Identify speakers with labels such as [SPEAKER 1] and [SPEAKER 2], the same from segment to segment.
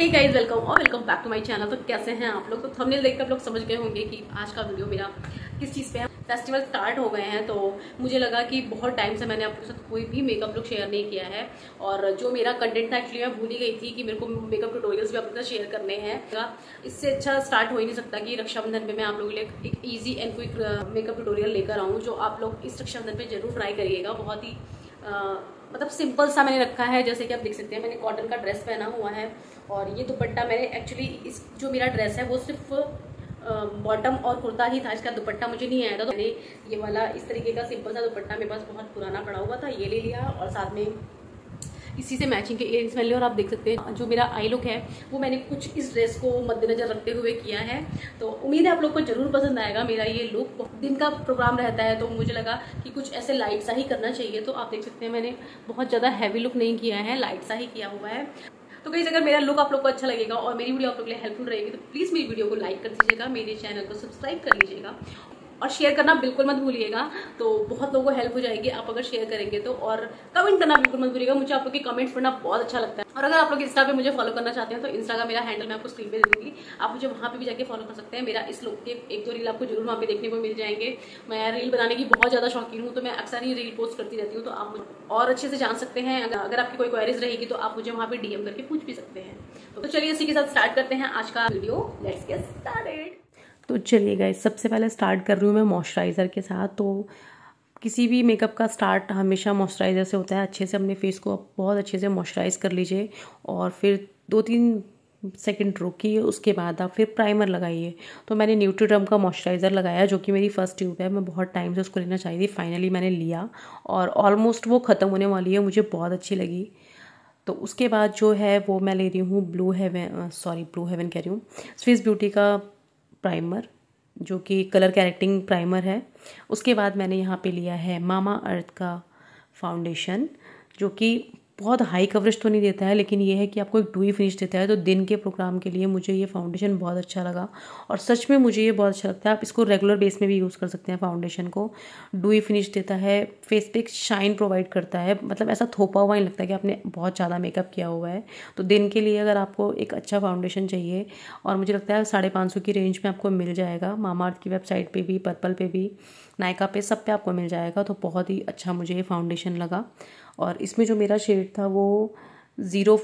[SPEAKER 1] है guys welcome और welcome back to my channel तो कैसे हैं आप लोग तो थंबनेल देखकर आप लोग समझ गए होंगे कि आज का वीडियो मेरा किस चीज़ पे है फेस्टिवल स्टार्ट हो गए हैं तो मुझे लगा कि बहुत टाइम से मैंने आपके साथ कोई भी मेकअप लुक शेयर नहीं किया है और जो मेरा कंटेंट था एक्चुअली मैं भूल ही गई थी कि मेरे को मेकअप ट्यूटोरियल्स भी आपके साथ शेयर करने हैं तो इससे अच्छा स्टार्ट हो ही नहीं सकता कि रक्षाबंधन पे मैं आप लोगों के लिए एक easy and quick makeup tutorial लेकर आऊँ जो आप लोग इस रक्षाबंधन पर जरूर ट्राई करिएगा बहुत ही uh, मतलब सिंपल सा मैंने रखा है जैसे कि आप देख सकते हैं मैंने कॉटन का ड्रेस पहना हुआ है और ये दुपट्टा मैंने एक्चुअली इस जो मेरा ड्रेस है वो सिर्फ बॉटम और कुर्ता ही था इसका दुपट्टा मुझे नहीं आया था तो मैंने ये वाला इस तरीके का सिंपल सा दुपट्टा मेरे पास बहुत पुराना पड़ा हुआ था ये ले लिया और साथ में इसी से मैचिंग के इयर मैंने और आप देख सकते हैं जो मेरा आई लुक है वो मैंने कुछ इस ड्रेस को मद्देनजर रखते हुए किया है तो उम्मीद है आप लोग को जरूर पसंद आएगा मेरा ये लुक दिन का प्रोग्राम रहता है तो मुझे लगा कि कुछ ऐसे लाइट सा ही करना चाहिए तो आप देख सकते हैं मैंने बहुत ज़्यादा हैवी लुक नहीं किया है लाइट सा ही किया हुआ है तो कहीं अगर मेरा लुक आप लोग को अच्छा लगेगा और मेरी वीडियो आप लोग के लिए हेल्पफुल रहेगी तो प्लीज़ मेरी वीडियो को लाइक कर दीजिएगा मेरे चैनल को सब्सक्राइब कर लीजिएगा और शेयर करना बिल्कुल मत भूलिएगा तो बहुत लोगों को हेल्प हो जाएगी आप अगर शेयर करेंगे तो और कमेंट करना बिल्कुल मत भूलिएगा मुझे आप लोग के कमेंट्स पढ़ना बहुत अच्छा लगता है और अगर आप लोग इंस्टा पे मुझे फॉलो करना चाहते हैं तो इंस्टा का मेरा हैंडल मैं आपको स्क्रीन पे दे दूंगी आप मुझे वहाँ पे भी जाके फॉलो कर सकते हैं मेरा इस लोग के एक दो रील आपको जरूर वहाँ पे देखने को मिल जाएंगे मैं रील बनाने की बहुत ज्यादा शौकीन हूँ तो मैं अक्सर ही रील पोस्ट करती रहती हूँ तो आप और अच्छे से जान सकते हैं अगर आपकी कोई क्वेरीज रहेगी तो आप मुझे वहाँ पे डीएम करके पूछ भी सकते हैं तो चलिए इसी के साथ स्टार्ट करते हैं आज का वीडियो लेट्स गेट स्टार्टेड तो चलिए गए सबसे पहले स्टार्ट कर रही हूँ मैं मॉइस्चराइज़र के साथ तो किसी भी मेकअप का स्टार्ट हमेशा मॉइस्चराइज़र से होता है अच्छे से अपने फेस को आप बहुत अच्छे से मॉइस्चराइज़ कर लीजिए और फिर दो तीन सेकंड रुकिए उसके बाद आप फिर प्राइमर लगाइए तो मैंने न्यूट्रीड्रम का मॉइस्चराइज़र लगाया जो कि मेरी फर्स्ट ट्यूब है मैं बहुत टाइम से उसको लेना चाहिए थी फाइनली मैंने लिया और ऑलमोस्ट वो ख़त्म होने वाली है मुझे बहुत अच्छी लगी तो उसके बाद जो है वो मैं ले रही हूँ Blue Heaven sorry Blue Heaven कह रही हूँ स्विस ब्यूटी का प्राइमर जो कि कलर कैरेक्टिंग प्राइमर है उसके बाद मैंने यहाँ पे लिया है मामा अर्थ का फाउंडेशन जो कि बहुत हाई कवरेज तो नहीं देता है लेकिन ये है कि आपको एक डूई फिनिश देता है तो दिन के प्रोग्राम के लिए मुझे ये फाउंडेशन बहुत अच्छा लगा और सच में मुझे ये बहुत अच्छा लगता है आप इसको रेगुलर बेस में भी यूज़ कर सकते हैं फाउंडेशन को डूई फिनिश देता है फेस पे एक शाइन प्रोवाइड करता है मतलब ऐसा थोपा हुआ नहीं लगता कि आपने बहुत ज़्यादा मेकअप किया हुआ है तो दिन के लिए अगर आपको एक अच्छा फाउंडेशन चाहिए और मुझे लगता है साढ़े पाँच सौ की रेंज में आपको मिल जाएगा मामा की वेबसाइट पर भी पर्पल पर भी नायका पे सब पे आपको मिल जाएगा तो बहुत ही अच्छा मुझे ये फाउंडेशन लगा और इसमें जो मेरा शेड था वो zero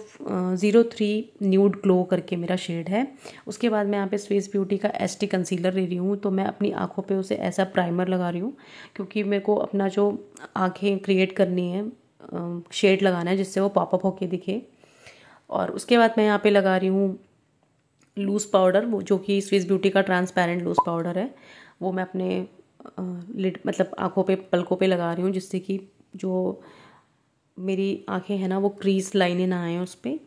[SPEAKER 1] zero three nude glow करके मेरा शेड है उसके बाद मैं यहाँ पे स्वेस ब्यूटी का एस टी कंसीलर ले रही हूँ तो मैं अपनी आँखों पे उसे ऐसा प्राइमर लगा रही हूँ क्योंकि मेरे को अपना जो आँखें क्रिएट करनी है शेड लगाना है जिससे वो पॉपअप होके दिखे और उसके बाद मैं यहाँ पे लगा रही हूँ लूज़ पाउडर वो जो कि स्विस ब्यूटी का ट्रांसपेरेंट लूज़ पाउडर है वो मैं अपने लिट मतलब आँखों पे पलकों पे लगा रही हूँ जिससे कि जो मेरी आँखें हैं ना वो क्रीज लाइनें ना आए उस पर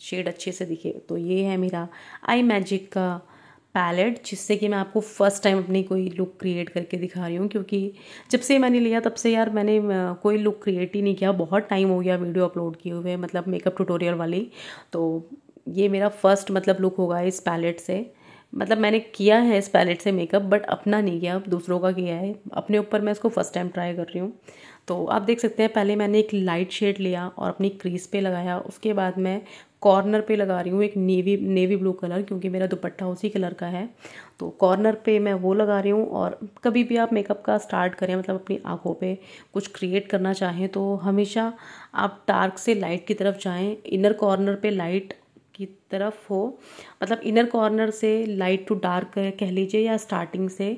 [SPEAKER 1] शेड अच्छे से दिखे तो ये है मेरा आई मैजिक का पैलेट जिससे कि मैं आपको फर्स्ट टाइम अपनी कोई लुक क्रिएट करके दिखा रही हूँ क्योंकि जब से मैंने लिया तब से यार मैंने कोई लुक क्रिएट ही नहीं किया बहुत टाइम हो गया वीडियो अपलोड किए हुए मतलब मेकअप ट्यूटोरियल वाली तो ये मेरा फर्स्ट मतलब लुक होगा इस पैलेट से मतलब मैंने किया है इस पैलेट से मेकअप बट अपना नहीं किया दूसरों का किया है अपने ऊपर मैं इसको फर्स्ट टाइम ट्राई कर रही हूँ तो आप देख सकते हैं पहले मैंने एक लाइट शेड लिया और अपनी क्रीज पे लगाया उसके बाद मैं कॉर्नर पे लगा रही हूँ एक नेवी नेवी ब्लू कलर क्योंकि मेरा दुपट्टा उसी कलर का है तो कॉर्नर पे मैं वो लगा रही हूँ और कभी भी आप मेकअप का स्टार्ट करें मतलब अपनी आँखों पे कुछ क्रिएट करना चाहें तो हमेशा आप डार्क से लाइट की तरफ जाएं इनर कॉर्नर पे लाइट की तरफ हो मतलब इनर कॉर्नर से लाइट टू डार्क कह लीजिए या स्टार्टिंग से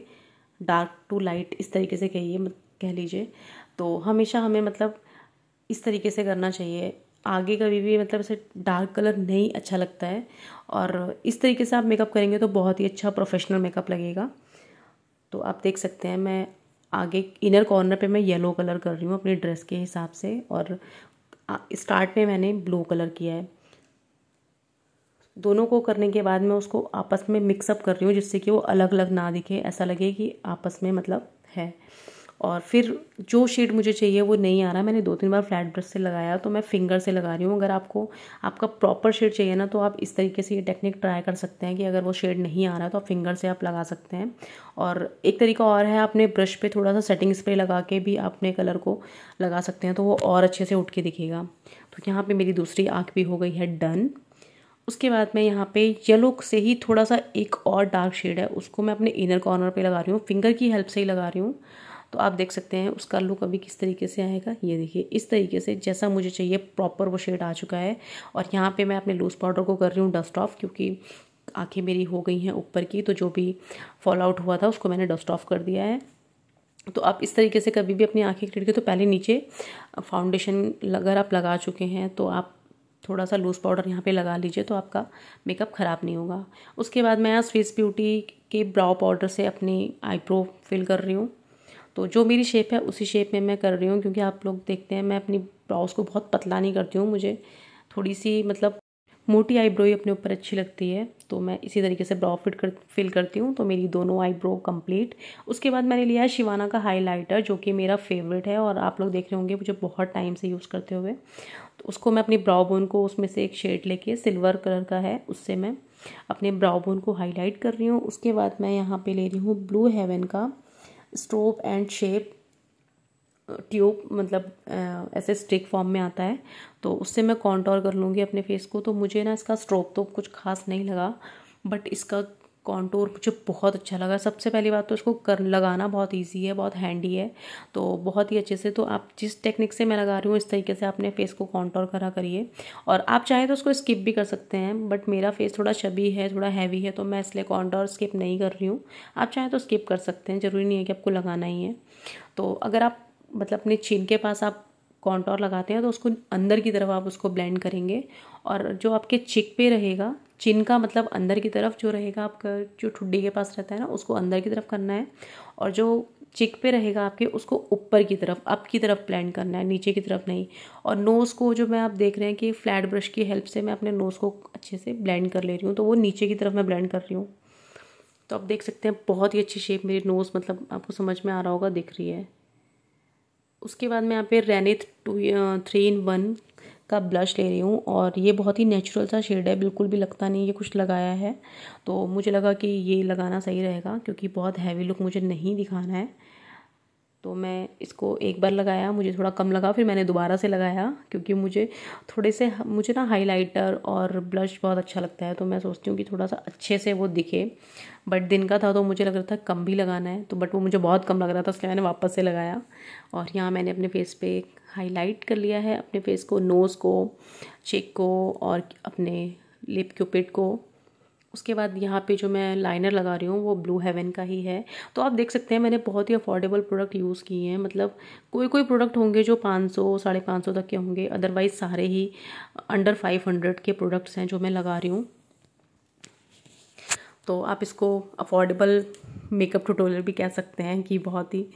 [SPEAKER 1] डार्क टू लाइट इस तरीके से कहिए कह लीजिए तो हमेशा हमें मतलब इस तरीके से करना चाहिए आगे कभी भी मतलब ऐसे डार्क कलर नहीं अच्छा लगता है और इस तरीके से आप मेकअप करेंगे तो बहुत ही अच्छा प्रोफेशनल मेकअप लगेगा तो आप देख सकते हैं मैं आगे इनर कॉर्नर पे मैं येलो कलर कर रही हूँ अपनी ड्रेस के हिसाब से और स्टार्ट में मैंने ब्लू कलर किया है दोनों को करने के बाद मैं उसको आपस में मिक्सअप कर रही हूँ जिससे कि वो अलग अलग ना दिखे ऐसा लगे कि आपस में मतलब है और फिर जो शेड मुझे चाहिए वो नहीं आ रहा मैंने दो तीन बार फ्लैट ब्रश से लगाया तो मैं फिंगर से लगा रही हूँ अगर आपको आपका प्रॉपर शेड चाहिए ना तो आप इस तरीके से ये टेक्निक ट्राई कर सकते हैं कि अगर वो शेड नहीं आ रहा तो आप फिंगर से आप लगा सकते हैं और एक तरीका और है आपने ब्रश पे थोड़ा सा सेटिंग स्प्रे लगा के भी अपने कलर को लगा सकते हैं तो वो और अच्छे से उठ के दिखेगा तो यहाँ पर मेरी दूसरी आँख भी हो गई है डन उसके बाद मैं यहाँ पे येलो से ही थोड़ा सा एक और डार्क शेड है उसको मैं अपने इनर कॉर्नर पे लगा रही हूँ फिंगर की हेल्प से ही लगा रही हूँ तो आप देख सकते हैं उसका लुक अभी किस तरीके से आएगा ये देखिए इस तरीके से जैसा मुझे चाहिए प्रॉपर वो शेड आ चुका है और यहाँ पे मैं अपने लूज़ पाउडर को कर रही हूँ डस्ट ऑफ क्योंकि आँखें मेरी हो गई हैं ऊपर की तो जो भी फॉल आउट हुआ था उसको मैंने डस्ट ऑफ कर दिया है तो आप इस तरीके से कभी भी अपनी आँखें खिड़के तो पहले नीचे फाउंडेशन अगर आप लगा चुके हैं तो आप थोड़ा सा लूज़ पाउडर यहाँ पे लगा लीजिए तो आपका मेकअप ख़राब नहीं होगा उसके बाद मैं फेस ब्यूटी के ब्राउ पाउडर से अपनी आईब्रो फिल कर रही हूँ तो जो मेरी शेप है उसी शेप में मैं कर रही हूँ क्योंकि आप लोग देखते हैं मैं अपनी ब्राउज़ को बहुत पतला नहीं करती हूँ मुझे थोड़ी सी मतलब मोटी आईब्रो ही अपने ऊपर अच्छी लगती है तो मैं इसी तरीके से ब्राउ फिट कर फिल करती हूँ तो मेरी दोनों आईब्रो कंप्लीट उसके बाद मैंने लिया है शिवाना का हाइलाइटर जो कि मेरा फेवरेट है और आप लोग देख रहे होंगे मुझे बहुत टाइम से यूज़ करते हुए तो उसको मैं अपनी ब्राउ बोन को उसमें से एक शेड लेके सिल्वर कलर का है उससे मैं अपने ब्राउ बोन को हाईलाइट कर रही हूँ उसके बाद मैं यहाँ पर ले रही हूँ ब्लू हेवन का स्ट्रोप एंड शेप ट्यूब मतलब ऐसे स्टिक फॉर्म में आता है तो उससे मैं कॉन्टोर कर लूँगी अपने फेस को तो मुझे ना इसका स्ट्रोप तो कुछ खास नहीं लगा बट इसका कॉन्टोर मुझे बहुत अच्छा लगा सबसे पहली बात तो इसको कर लगाना बहुत इजी है बहुत हैंडी है तो बहुत ही अच्छे से तो आप जिस टेक्निक से मैं लगा रही हूँ इस तरीके से आपने फेस को कॉन्टोर करा करिए और आप चाहें तो उसको स्किप भी कर सकते हैं बट मेरा फेस थोड़ा शबी है थोड़ा हैवी है तो मैं इसलिए कॉन्टोर स्किप नहीं कर रही हूँ आप चाहें तो स्किप कर सकते हैं ज़रूरी नहीं है कि आपको लगाना ही है तो अगर आप मतलब अपने छीन के पास आप कॉन्टोर लगाते हैं तो उसको अंदर की तरफ आप उसको ब्लेंड करेंगे और जो आपके चिक पे रहेगा चिन का मतलब अंदर की तरफ जो रहेगा आपका जो ठुड्डी के पास रहता है ना उसको अंदर की तरफ करना है और जो चिक पे रहेगा आपके उसको ऊपर की तरफ अप की तरफ ब्लेंड करना है नीचे की तरफ नहीं और नोज़ को जो मैं आप देख रहे हैं कि फ्लैट ब्रश की हेल्प से मैं अपने नोज़ को अच्छे से ब्लेंड कर ले रही हूँ तो वो नीचे की तरफ मैं ब्लेंड कर रही हूँ तो आप देख सकते हैं बहुत ही अच्छी शेप मेरी नोज़ मतलब आपको समझ में आ रहा होगा दिख रही है उसके बाद मैं यहाँ पे रेनिथ टू थ्री इन वन का ब्लश ले रही हूँ और ये बहुत ही नेचुरल सा शेड है बिल्कुल भी लगता नहीं ये कुछ लगाया है तो मुझे लगा कि ये लगाना सही रहेगा क्योंकि बहुत हैवी लुक मुझे नहीं दिखाना है तो मैं इसको एक बार लगाया मुझे थोड़ा कम लगा फिर मैंने दोबारा से लगाया क्योंकि मुझे थोड़े से मुझे ना हाइलाइटर और ब्लश बहुत अच्छा लगता है तो मैं सोचती हूँ कि थोड़ा सा अच्छे से वो दिखे बट दिन का था तो मुझे लग रहा था कम भी लगाना है तो बट वो मुझे बहुत कम लग रहा था इसलिए मैंने वापस से लगाया और यहाँ मैंने अपने फेस पे हाईलाइट कर लिया है अपने फेस को नोज़ को चेक को और अपने लिप क्यूपिड को उसके बाद यहाँ पे जो मैं लाइनर लगा रही हूँ वो ब्लू हेवन का ही है तो आप देख सकते हैं मैंने बहुत ही अफोर्डेबल प्रोडक्ट यूज़ किए हैं मतलब कोई कोई प्रोडक्ट होंगे जो पाँच सौ साढ़े पाँच सौ तक के होंगे अदरवाइज़ सारे ही अंडर फाइव हंड्रेड के प्रोडक्ट्स हैं जो मैं लगा रही हूँ तो आप इसको अफोर्डेबल मेकअप टूटोरियल भी कह सकते हैं कि बहुत ही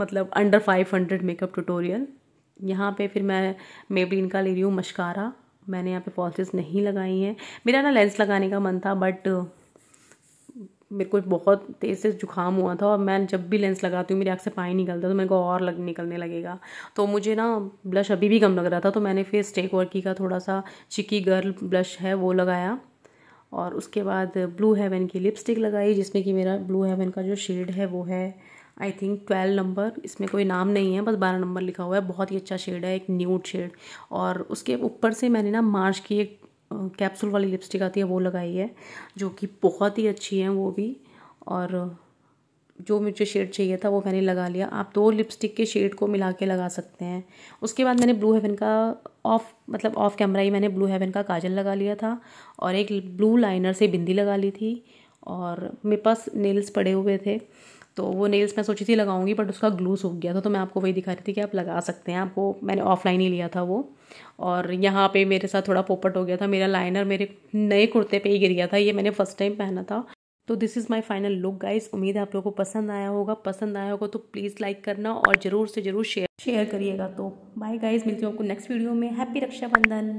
[SPEAKER 1] मतलब under five hundred makeup tutorial यहाँ पर फिर मैं मेबलिन का ले रही हूँ मशकारा मैंने यहाँ पे फॉल्सेस नहीं लगाई हैं मेरा ना लेंस लगाने का मन था बट मेरे को बहुत तेज़ से जुकाम हुआ था और मैं जब भी लेंस लगाती हूँ मेरी आँख से पानी निकलता तो मेरे को और लग निकलने लगेगा तो मुझे ना ब्लश अभी भी कम लग रहा था तो मैंने फिर स्टेक वर्की का थोड़ा सा चिकी गर्ल ब्लश है वो लगाया और उसके बाद ब्लू हेवन की लिपस्टिक लगाई जिसमें कि मेरा ब्लू हेवन का जो शेड है वो है आई थिंक ट्वेल्व नंबर इसमें कोई नाम नहीं है बस बारह नंबर लिखा हुआ है बहुत ही अच्छा शेड है एक न्यूड शेड और उसके ऊपर से मैंने ना मार्च की एक कैप्सूल वाली लिपस्टिक आती है वो लगाई है जो कि बहुत ही अच्छी है वो भी और जो मुझे शेड चाहिए था वो मैंने लगा लिया आप दो लिपस्टिक के शेड को मिला के लगा सकते हैं उसके बाद मैंने ब्लू हेवन का ऑफ मतलब ऑफ कैमरा ही मैंने ब्लू हेवन का काजल लगा लिया था और एक ब्लू लाइनर से बिंदी लगा ली थी और मेरे पास नेल्स पड़े हुए थे तो वो नेल्स मैं सोची थी लगाऊंगी बट उसका ग्लू सूख गया था तो मैं आपको वही दिखा रही थी कि आप लगा सकते हैं आपको मैंने ऑफलाइन ही लिया था वो और यहाँ पे मेरे साथ थोड़ा पोपट हो गया था मेरा लाइनर मेरे नए कुर्ते पे ही गिर गया था ये मैंने फर्स्ट टाइम पहना था तो this is my final look guys उम्मीद है आप लोगों को पसंद आया होगा पसंद आया होगा तो प्लीज़ लाइक करना और ज़रूर से ज़रूर शेयर शेयर करिएगा तो बाय गाइज मिलती हूँ आपको नेक्स्ट वीडियो में हैप्पी रक्षाबंधन